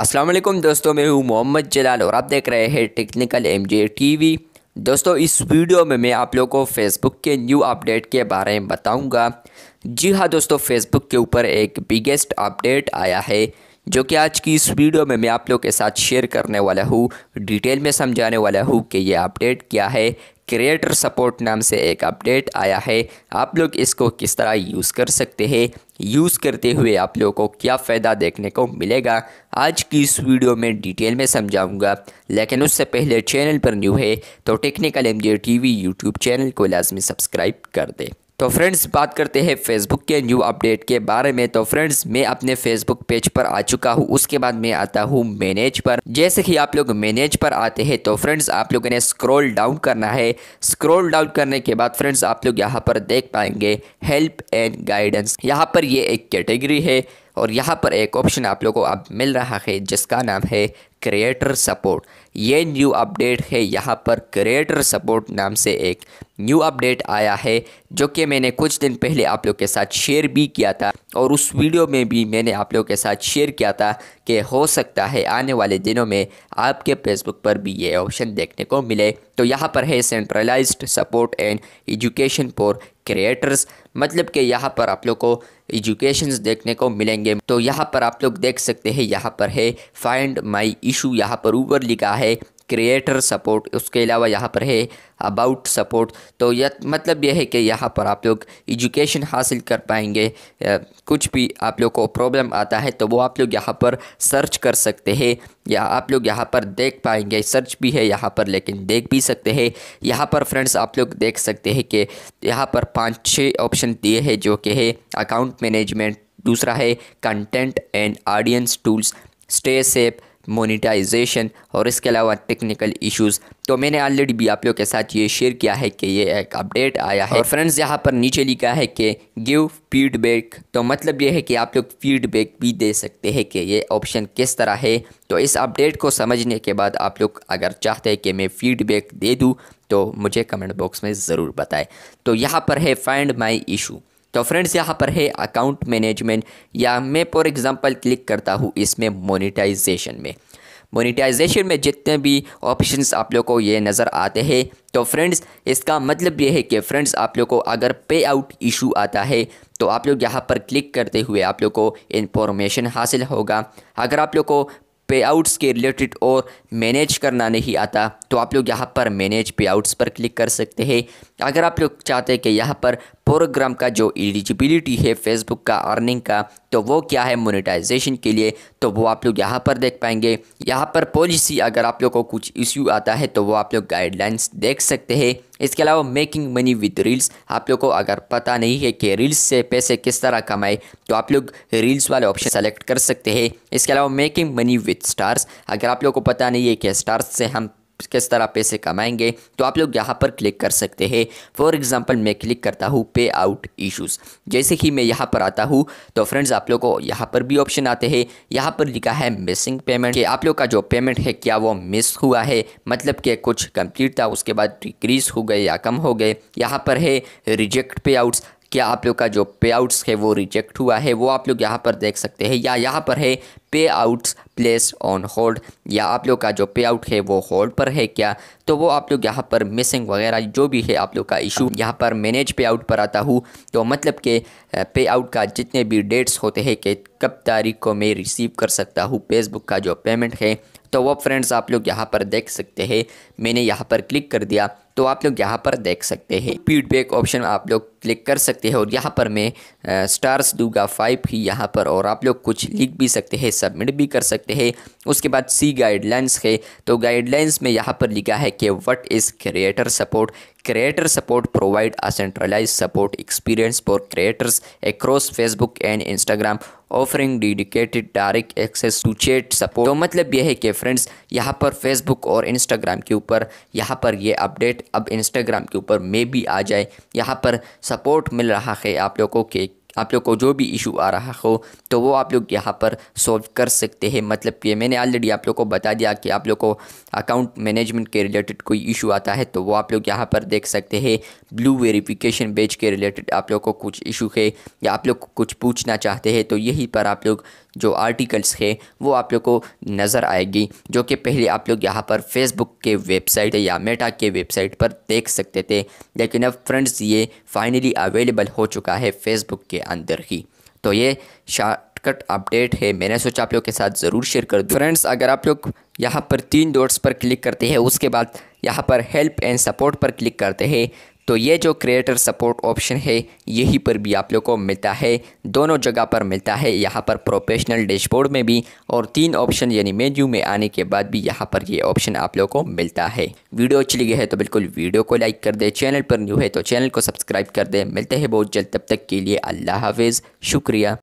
असलम दोस्तों मैं हूँ मोहम्मद जलाल और आप देख रहे हैं टेक्निकल एम जे टी दोस्तों इस वीडियो में मैं आप लोगों को फेसबुक के न्यू अपडेट के बारे में बताऊंगा जी हाँ दोस्तों फेसबुक के ऊपर एक बिगेस्ट अपडेट आया है जो कि आज की इस वीडियो में मैं आप लोग के साथ शेयर करने वाला हूँ डिटेल में समझाने वाला हूँ कि ये अपडेट क्या है क्रिएटर सपोर्ट नाम से एक अपडेट आया है आप लोग इसको किस तरह यूज़ कर सकते हैं यूज़ करते हुए आप लोगों को क्या फ़ायदा देखने को मिलेगा आज की इस वीडियो में डिटेल में समझाऊंगा लेकिन उससे पहले चैनल पर न्यू है तो technical M G T V YouTube channel को लाजमी सब्सक्राइब कर दें तो फ्रेंड्स बात करते हैं फेसबुक के न्यू अपडेट के बारे में तो फ्रेंड्स मैं अपने फेसबुक पेज पर आ चुका हूँ उसके बाद मैं आता हूँ मैनेज पर जैसे ही आप लोग मैनेज पर आते हैं तो फ्रेंड्स आप लोगों ने स्क्रॉल डाउन करना है स्क्रॉल डाउन करने के बाद फ्रेंड्स आप लोग यहाँ पर देख पाएंगे हेल्प एंड गाइडेंस यहाँ पर ये एक कैटेगरी है और यहाँ पर एक ऑप्शन आप लोगों को अब मिल रहा है जिसका नाम है क्रिएटर सपोर्ट ये न्यू अपडेट है यहाँ पर क्रिएटर सपोर्ट नाम से एक न्यू अपडेट आया है जो कि मैंने कुछ दिन पहले आप लोग के साथ शेयर भी किया था और उस वीडियो में भी मैंने आप लोग के साथ शेयर किया था कि हो सकता है आने वाले दिनों में आपके फेसबुक पर भी ये ऑप्शन देखने को मिले तो यहाँ पर है centralised support and education for creators मतलब कि यहाँ पर आप लोग को एजुकेशन देखने को मिलेंगे तो यहाँ पर आप लोग देख सकते हैं यहाँ पर है फाइंड माई इशू यहाँ पर ऊपर लिखा है क्रिएटर सपोर्ट उसके अलावा यहाँ पर है अबाउट सपोर्ट तो यह मतलब यह है कि यहाँ पर आप लोग एजुकेशन हासिल कर पाएंगे कुछ भी आप लोग को प्रॉब्लम आता है तो वो आप लोग यहाँ पर सर्च कर सकते हैं या आप लोग यहाँ पर देख पाएंगे सर्च भी है यहाँ पर लेकिन देख भी सकते हैं यहाँ पर फ्रेंड्स आप लोग देख सकते हैं कि यहाँ पर पाँच छः ऑप्शन दिए हैं जो कि है अकाउंट मैनेजमेंट दूसरा है content and audience tools stay safe monetisation और इसके अलावा टेक्निकल इश्यूज़ तो मैंने ऑलरेडी भी आप लोग के साथ ये शेयर किया है कि ये एक अपडेट आया है और फ्रेंड्स यहाँ पर नीचे लिखा है कि गिव फीडबैक तो मतलब ये है कि आप लोग फीडबैक भी दे सकते हैं कि ये ऑप्शन किस तरह है तो इस अपडेट को समझने के बाद आप लोग अगर चाहते हैं कि मैं फीडबैक दे दूँ तो मुझे कमेंट बॉक्स में ज़रूर बताएं तो यहाँ पर है फाइंड माई इशू तो फ्रेंड्स यहाँ पर है अकाउंट मैनेजमेंट या मैं फॉर एग्ज़ाम्पल क्लिक करता हूँ इसमें मोनिटाइजेशन में मोनिटाइजेशन में जितने भी ऑप्शंस आप लोग को ये नज़र आते हैं तो फ्रेंड्स इसका मतलब ये है कि फ्रेंड्स आप लोग को अगर पे आउट इशू आता है तो आप लोग यहाँ पर क्लिक करते हुए आप लोग को इंफॉर्मेशन हासिल होगा अगर आप लोग को पे आउट्स के रिलेटेड और मैनेज करना नहीं आता तो आप लोग यहाँ पर मैनेज पे आउट्स पर क्लिक कर सकते हैं अगर आप लोग चाहते हैं कि यहाँ पर प्रोग्राम का जो एलिजिबिलिटी है फेसबुक का अर्निंग का तो वो क्या है मोनेटाइजेशन के लिए तो वो आप लोग यहाँ पर देख पाएंगे यहाँ पर पॉलिसी अगर आप लोग को कुछ इश्यू आता है तो वो आप लोग गाइडलाइंस देख सकते हैं इसके अलावा मेकिंग मनी विद रील्स आप लोग को अगर पता नहीं है कि रील्स से पैसे किस तरह कमाए तो आप लोग रील्स वाले ऑप्शन सेलेक्ट कर सकते हैं इसके अलावा मेकिंग मनी विद स्टार्स अगर आप लोग को पता नहीं है कि स्टार्स से हम किस तरह पैसे कमाएंगे तो आप लोग यहाँ पर क्लिक कर सकते हैं फॉर एग्ज़ाम्पल मैं क्लिक करता हूँ पे आउट ईशूज जैसे ही मैं यहाँ पर आता हूँ तो फ्रेंड्स आप लोग को यहाँ पर भी ऑप्शन आते हैं यहाँ पर लिखा है मिसिंग पेमेंट कि आप लोग का जो पेमेंट है क्या वो मिस हुआ है मतलब कि कुछ कंप्लीट था उसके बाद डिक्रीज़ हो गए या कम हो गए यहाँ पर है रिजेक्ट पे आउट्स क्या आप लोग का जो पे आउट्स है वो रिजेक्ट हुआ है वो आप लोग यहाँ पर देख सकते हैं या यहाँ पर है पे आउट्स प्लेस ऑन होल्ड या आप लोग का जो पे आउट है वो होल्ड पर है क्या तो वो आप लोग यहाँ पर मिसिंग वगैरह जो भी है आप लोग का इशू यहाँ पर मैनेज पे आउट पर आता हूँ तो मतलब के पे आउट का जितने भी डेट्स होते हैं कि कब तारीख को मैं रिसीव कर सकता हूँ फेसबुक का जो पेमेंट है तो वो फ्रेंड्स आप लोग यहाँ पर देख सकते हैं मैंने यहाँ पर क्लिक कर दिया तो आप लोग यहाँ पर देख सकते हैं फीडबैक ऑप्शन आप लोग क्लिक कर सकते हैं और यहाँ पर मैं स्टार्स दूंगा फाइव ही यहाँ पर और आप लोग कुछ लिख भी सकते हैं सबमिट भी कर सकते सकते हैं उसके बाद सी गाइडलाइंस है तो गाइडलाइंस में यहाँ पर लिखा है कि what is creator support creator support provide a centralise support experience for creators across Facebook and Instagram offering dedicated direct access to chat support तो मतलब यह है कि फ्रेंड्स यहाँ पर फेसबुक और इंस्टाग्राम के ऊपर यहाँ पर यह अपडेट अब इंस्टाग्राम के ऊपर मे भी आ जाए यहाँ पर सपोर्ट मिल रहा है आप लोगों के आप लोग को जो भी इशू आ रहा हो तो वो आप लोग यहाँ पर सॉल्व कर सकते हैं मतलब कि मैंने ऑलरेडी आप लोग को बता दिया कि आप लोग को अकाउंट मैनेजमेंट के रिलेटेड कोई इशू आता है तो वो आप लोग यहाँ पर देख सकते हैं ब्लू वेरिफिकेशन बेच के रिलेटेड आप लोग को कुछ इशू है या आप लोग को कुछ पूछना चाहते हैं तो यहीं पर आप लोग जो आर्टिकल्स है वो आप लोग को नज़र आएगी जो कि पहले आप लोग यहाँ पर फेसबुक के वेबसाइट या मेटा के वेबसाइट पर देख सकते थे लेकिन अब फ्रेंड्स ये फाइनली अवेलेबल हो चुका है फेसबुक के अंदर ही तो ये शॉर्टकट अपडेट है मैंने सोचा आप लोग के साथ ज़रूर शेयर कर दूँ फ्रेंड्स अगर आप लोग यहाँ पर तीन डॉट्स पर क्लिक करते हैं उसके बाद यहाँ पर हेल्प एंड सपोर्ट पर क्लिक करते हैं तो ये जो क्रिएटर सपोर्ट ऑप्शन है यहीं पर भी आप लोग को मिलता है दोनों जगह पर मिलता है यहाँ पर प्रोफेशनल डैशबोर्ड में भी और तीन ऑप्शन यानी मेन्यू में आने के बाद भी यहाँ पर ये ऑप्शन आप लोग को मिलता है वीडियो अच्छी लगी है तो बिल्कुल वीडियो को लाइक कर दे चैनल पर न्यू है तो चैनल को सब्सक्राइब कर दे मिलते हैं बहुत जल्द तब तक के लिए अल्लाह हाफिज़ शुक्रिया